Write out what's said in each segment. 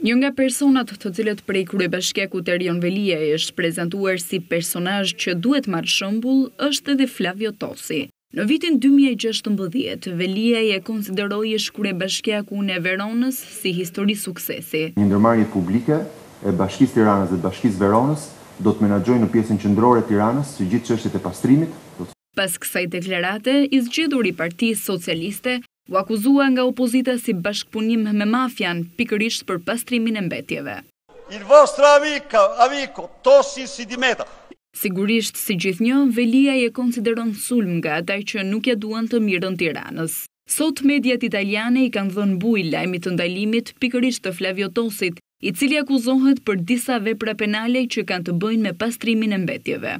Një nga personat të cilët prej krye bashkeku të Rion Velia e është prezentuar si personaj që duhet marë shëmbull, është edhe Flavio Tosi. Në vitin 2016, Velia e konsideroj është krye në Veronës si histori suksesi. Një ndërmarje publike e bashkis Tiranës dhe bashkis Veronës do të menagjoj në pjesën qëndrore Tiranës së gjithë qështet e pastrimit. Pas kësaj deklarate, izgjedur i parti socialiste, u akuzua nga opozita si bashkëpunim me mafian pikërisht për pastrimin e mbetjeve. Il vostro amico, amico, tosi si dimeta. Sigurisht, si gjithë një, Velia je konsideron sulm nga ata që nuk ja duan të mirën tiranës. Sot, mediat italiane i kanë dhënë buj lajmit të ndalimit pikërisht të Flavio Tosit, i cili akuzohet për disa vepra penale që kanë të bëjnë me pastrimin e mbetjeve.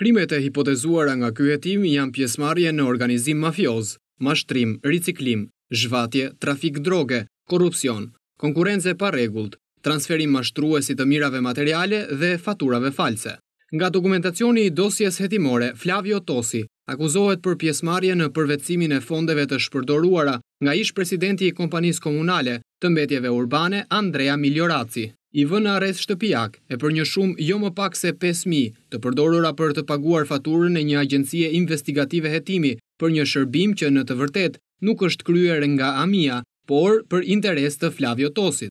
Krimet e hipotezuara nga ky hetim janë pjesmarje në organizim mafioz, mashtrim, riciklim, zhvatje, trafik droge, korupcion, konkurence pa regullt, transferim mashtruesi të mirave materiale dhe faturave false. Nga dokumentacioni i dosjes hetimore, Flavio Tosi akuzohet për pjesmarje në përvecimin e fondeve të shpërdoruara nga ish presidenti i kompanis komunale të mbetjeve urbane, Andrea Miljoraci. I vënë ares shtëpijak e për një shumë jo më pak se 5.000 të përdorura për të paguar faturën e një agencie investigative hetimi për një shërbim që në të vërtet nuk është kryer nga Amia, por për interes të Flavio Tosit.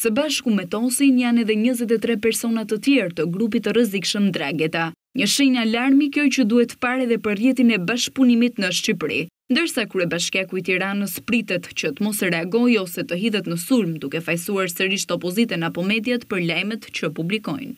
Së bashku me Tosin janë edhe 23 persona të tjerë të grupit të rrezikshëm Dragheta. Një shenjë alarmi kjo që duhet parë edhe për rrjetin e bashkëpunimit në Shqipëri. Ndërsa kure bashkjaku i tiranës pritet që të mos reagoj ose të hidhet në surm duke fajsuar sërish opoziten opozitën apo mediat për lajmet që publikojnë.